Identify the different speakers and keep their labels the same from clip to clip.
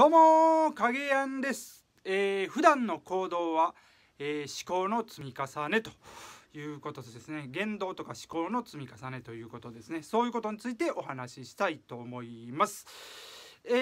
Speaker 1: どうも影やんです、えー、普段の行動は、えー、思考の積み重ねということですね言動とか思考の積み重ねということですねそういうことについてお話ししたいと思いますえ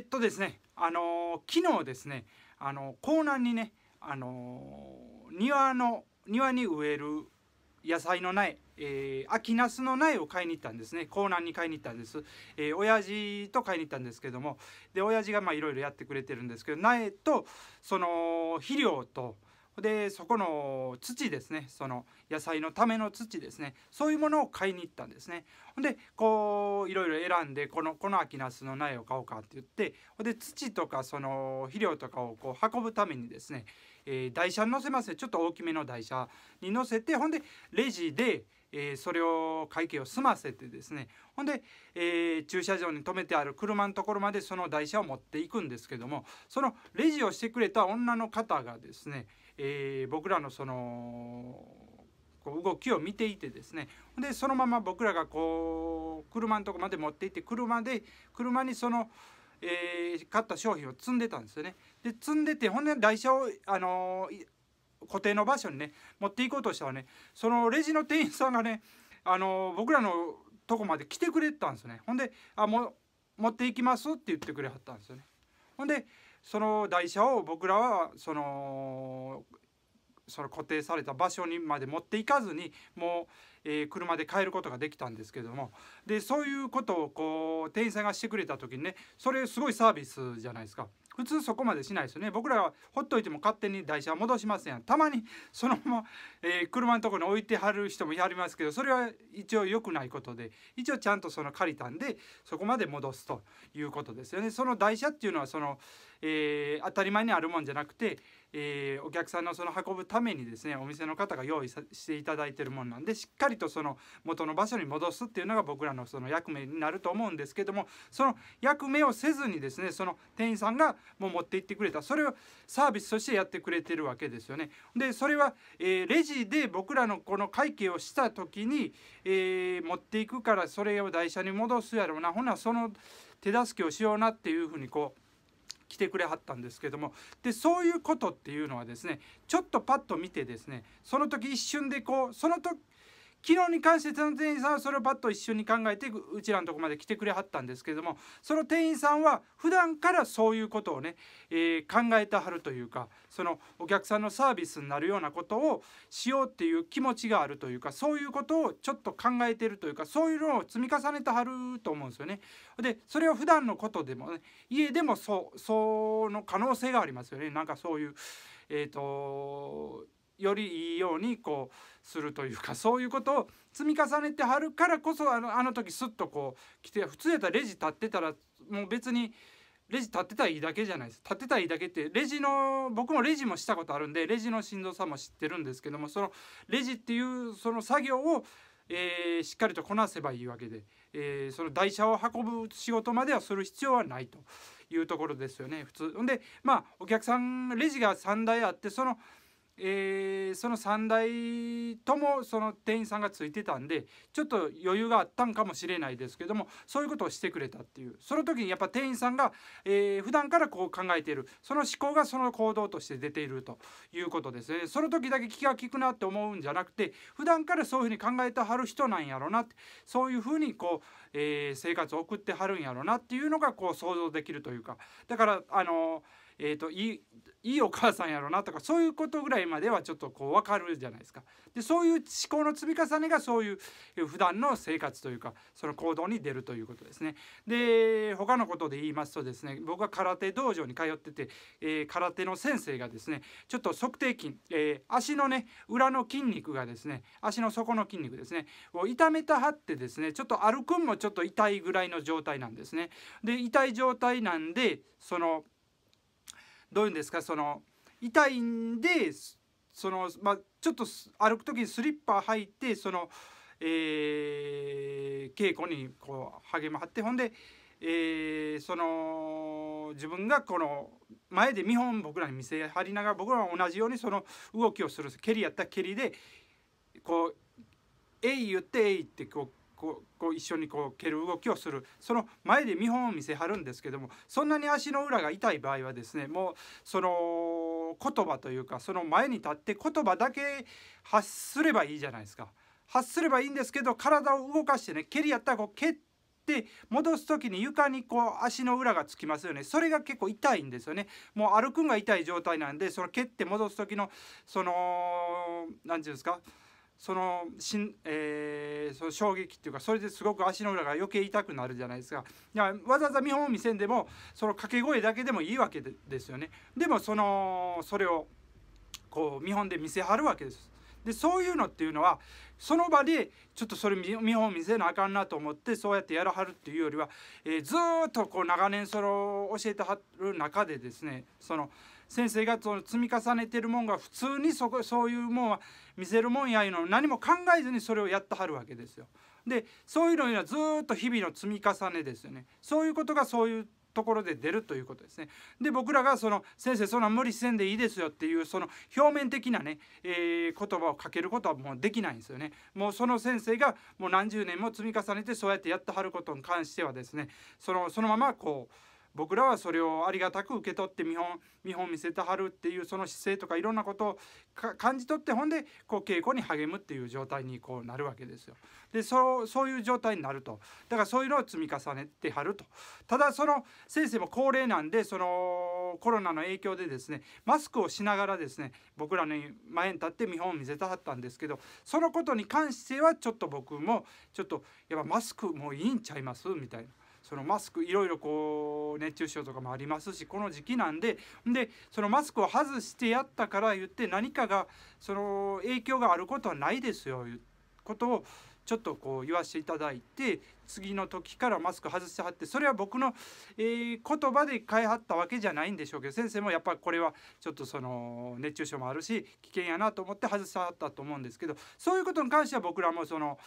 Speaker 1: ー、っとですねあのー、昨日ですねあのー、港南にねあの庭の庭に植える野菜の苗、えー、秋ナスの苗を買いに行ったんですね江南に買いに行ったんです、えー、親父と買いに行ったんですけどもで親父がいろいろやってくれてるんですけど苗とその肥料とでそこの土ですねその野菜のための土ですねそういうものを買いに行ったんですねほんでこういろいろ選んでこのこの秋ナスの苗を買おうかって言ってほんで土とかその肥料とかをこう運ぶためにですね、えー、台車に乗せますねちょっと大きめの台車に乗せてほんでレジでえー、それを会計を済ませてですねほんで、えー、駐車場に止めてある車のところまでその台車を持っていくんですけどもそのレジをしてくれた女の方がですね、えー、僕らのその動きを見ていてですねでそのまま僕らがこう車のとこまで持っていって車で車にその、えー、買った商品を積んでたんですよね。で積んでてほんで台車を、あのー固定の場所にね持っていこうとしたらねそのレジの店員さんがねあの僕らのとこまで来てくれたんですねほんで「あも持っていきます」って言ってくれはったんですよねほんでその台車を僕らはそのその固定された場所にまで持っていかずにもう、えー、車で帰ることができたんですけどもでそういうことをこう店員さんがしてくれた時にねそれすごいサービスじゃないですか。普通そこまでしないですよね僕らはほっといても勝手に台車戻しませんたまにそのまま、えー、車のとこに置いてはる人もやりますけどそれは一応良くないことで一応ちゃんとその借りたんでそこまで戻すということですよねその台車っていうのはその、えー、当たり前にあるもんじゃなくてえー、お客さんのその運ぶためにですねお店の方が用意していただいてるもんなんでしっかりとその元の場所に戻すっていうのが僕らのその役目になると思うんですけどもその役目をせずにですねその店員さんがも持って行ってくれたそれをサービスとしてやってくれてるわけですよね。でそれは、えー、レジで僕らのこの会計をした時に、えー、持っていくからそれを台車に戻すやろうなほなその手助けをしようなっていうふうにこう。来てくれはったんですけどもでそういうことっていうのはですねちょっとパッと見てですねその時一瞬でこうその時昨日に関しての店員さんはそれをパッと一緒に考えてうちらのとこまで来てくれはったんですけれどもその店員さんは普段からそういうことをね、えー、考えてはるというかそのお客さんのサービスになるようなことをしようっていう気持ちがあるというかそういうことをちょっと考えてるというかそういうのを積み重ねてはると思うんですよね。でそれを普段のことでもね家でもその可能性がありますよねなんかそういうえーと、よりいいようにこうするというかそういうことを積み重ねてはるからこそあのあの時スッとこう来て普通やったらレジ立ってたらもう別に。レジ立ってたらいいだけじゃないです立ってたらいいだけってレジの僕もレジもしたことあるんでレジのしんどさも知ってるんですけどもそのレジっていうその作業を、えー、しっかりとこなせばいいわけで、えー、その台車を運ぶ仕事まではする必要はないというところですよね普通。んでまあお客さんレジが3台あってそのえー、その3台ともその店員さんがついてたんでちょっと余裕があったんかもしれないですけどもそういうことをしてくれたっていうその時にやっぱ店員さんが、えー、普段からこう考えているその思考がその行動として出ているということですねその時だけ気が利くなって思うんじゃなくて普段からそういうふうに考えてはる人なんやろなってそういうふうにこう、えー、生活を送ってはるんやろなっていうのがこう想像できるというかだからあのーえーと、いいいいお母さんやろなとかそういうことぐらいまではちょっとこう分かるじゃないですか。でそういう思考の積み重ねがそういう普段の生活というかその行動に出るということですね。で他のことで言いますとですね僕は空手道場に通ってて、えー、空手の先生がですねちょっと測定筋、えー、足のね裏の筋肉がですね足の底の筋肉ですねを痛めたはってですねちょっと歩くんもちょっと痛いぐらいの状態なんですね。で痛い状態なんでそのどういうんですかその痛いんでその、まあ、ちょっと歩く時にスリッパ履いてその、えー、稽古にこう励まはってほんで、えー、その自分がこの前で見本僕らに見せ張りながら僕らは同じようにその動きをする蹴りやった蹴りでこう「えい」言って「えい」ってこうこうこう一緒にこう蹴る動きをするその前で見本を見せはるんですけどもそんなに足の裏が痛い場合はですねもうその言葉というかその前に立って言葉だけ発すればいいじゃないですか。発すればいいんですけど体を動かしてね蹴りやったらこう蹴って戻す時に床にこう足の裏がつきますよねそれが結構痛いんですよねもう歩くんが痛い状態なんでその蹴って戻す時のその何て言うんですかそのしん、えー、その衝撃っていうかそれですごく足の裏が余計痛くなるじゃないですかいやわざわざ見本を見せんでもその掛け声だけでもいいわけですよねでもそのそれをこう見本で見せはるわけですでそういうのっていうのはその場でちょっとそれ見本見せなあかんなと思ってそうやってやらはるっていうよりは、えー、ずっとこう長年それを教えてはる中でですねその、先生がその積み重ねてるもんが普通にそこそういうもんは見せるもんやいうの何も考えずにそれをやってはるわけですよ。でそういうのにはずっと日々の積み重ねですよね。そういうことがそういうところで出るということですね。で僕らがその先生そんな無理せんでいいですよっていうその表面的なね、えー、言葉をかけることはもうできないんですよね。もうその先生がもう何十年も積み重ねてそうやってやってはることに関してはですねそのそのままこう僕らはそれをありがたく受け取って見本見本見せてはるっていうその姿勢とかいろんなことを感じ取ってほんでこう稽古に励むっていう状態にこうなるわけですよ。でそうそういう状態になるとだからそういうのを積み重ねてはるとただその先生も高齢なんでそのコロナの影響でですねマスクをしながらですね僕らの前に立って見本を見せたはったんですけどそのことに関してはちょっと僕もちょっとやっぱマスクもういいんちゃいますみたいな。そのマスクいろいろこう熱中症とかもありますしこの時期なんででそのマスクを外してやったから言って何かがその影響があることはないですよいうことをちょっとこう言わせていただいて次の時からマスク外してはってそれは僕の、え言葉で変えはったわけじゃないんでしょうけど先生もやっぱりこれはちょっとその熱中症もあるし危険やなと思って外してはったと思うんですけどそういうことに関しては僕らもその、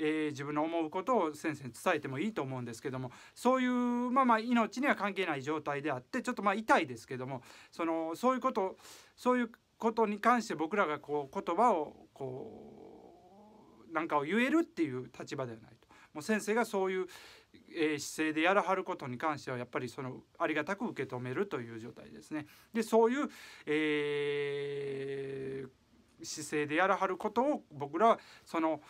Speaker 1: えー、自分の思うことを先生に伝えてもいいと思うんですけどもそういうまあまあ命には関係ない状態であってちょっとまあ痛いですけどもそのそういうことそういうことに関して僕らがこう言葉をこうなんかを言えるっていう立場ではないと。もう先生がそういう、えー、姿勢でやらはることに関してはやっぱりそのありがたく受け止めるという状態ですね。でそういう、えー、姿勢でやらはることを僕らはその、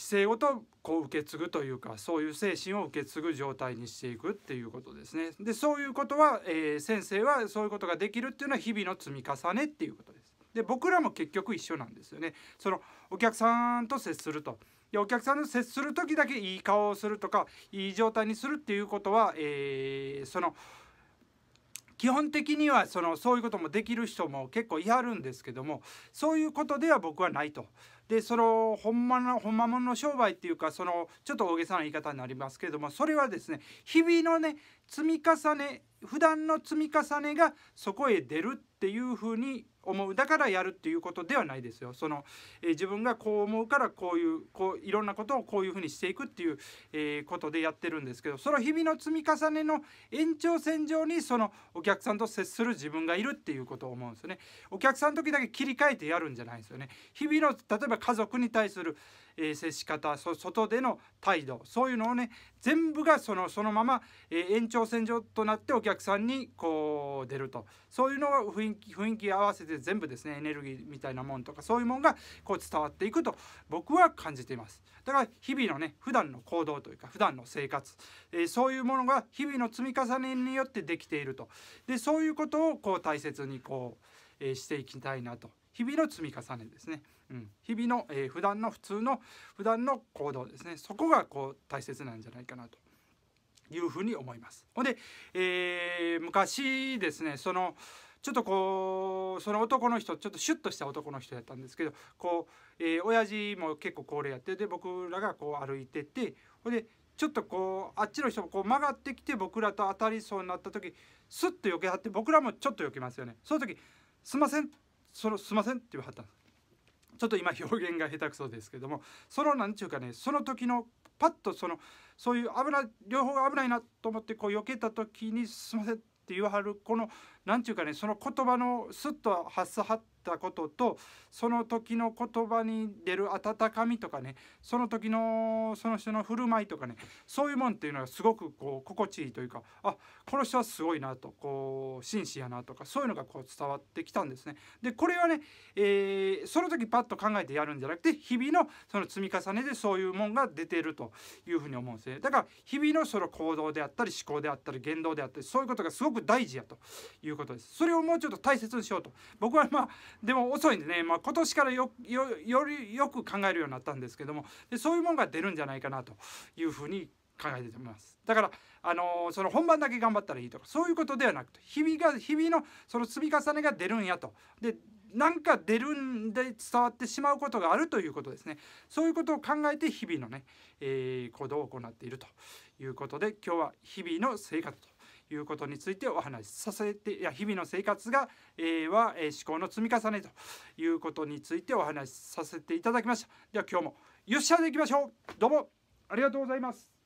Speaker 1: 姿勢ごとこう受け継ぐというかそういう精神を受け継ぐ状態にしていくっていうことですね。でそういうことは、えー、先生はそういうことができるっていうのは日々の積み重ねっていうことです。で僕らも結局一緒なんですよね。そのお客さんと接するとお客さんと接する時だけいい顔をするとかいい状態にするっていうことは、えー、その基本的にはそのそういうこともできる人も結構いはるんですけどもそういうことでは僕はないと。でその本間の本間もの商売っていうかそのちょっと大げさな言い方になりますけれどもそれはですね日々のね積み重ね普段の積み重ねがそこへ出るっていうふうに思うだからやるっていうことではないですよその、えー、自分がこう思うからこういうこういろんなことをこういうふうにしていくっていう、えー、ことでやってるんですけどその日々の積み重ねの延長線上にそのお客さんと接する自分がいるっていうことを思うんですよねお客さんの時だけ切り替えてやるんじゃないんですよね日々の例えば家族に対する、えー、接し方そ外での態度そういうのをね全部がそのそのまま、えー、延長線上となってお客さんにこう出るとそういうのが雰囲気雰囲気合わせて全部ですねエネルギーみたいなもんとかそういうもんがこう伝わっていくと僕は感じていますだから日々のね普段の行動というか普段の生活、えー、そういうものが日々の積み重ねによってできているとでそういうことをこう大切にこう、えー、していきたいなと日々の積み重ねですね。うん、日々の、えー、普段の普通の普段の行動ですねそこがこう大切なんじゃないかなというふうに思います。ほんで、えー、昔ですねそのちょっとこうその男の人ちょっとシュッとした男の人やったんですけどこう、えー、親父も結構高齢やってで僕らがこう歩いててほんでちょっとこうあっちの人もこう曲がってきて僕らと当たりそうになった時スッと避けはって僕らもちょっと避けますよね。その時すんませんそのすんませんって言わはったんです。ちょっと今表現が下手くそですけどもそのなんちゅうかねその時のパッとそのそういう危ない両方が危ないなと思ってこう避けた時に「すいません」って言わはるこの何て言うかねその言葉のスッと発さはったこととその時の言葉に出る温かみとかねその時のその人の振る舞いとかねそういうもんっていうのがすごくこう心地いいというかあこの人はすごいなとこう紳士やなとかそういうのがこう伝わってきたんですね。でこれはね、えー、その時パッと考えてやるんじゃなくて日々のその積み重ねでそういうもんが出てるというふうに思うんですね。だから日々のその行動であったり思考であったり言動であったりそういうことがすごく大事やということですそれをもうちょっと大切にしようと僕はまあでも遅いんでね、まあ、今年からよりよく考えるようになったんですけどもでそういうものが出るんじゃないかなというふうに考えていますだから、あのー、その本番だけ頑張ったらいいとかそういうことではなくて日々が日々のその積み重ねが出るんやとでなんか出るんで伝わってしまうことがあるということですねそういうことを考えて日々のね、えー、行動を行っているということで今日は日々の生活ということについてお話しさせていや日々の生活が、えー、は、え思考の積み重ねということについてお話しさせていただきましたでは今日もよっしゃでいきましょうどうもありがとうございます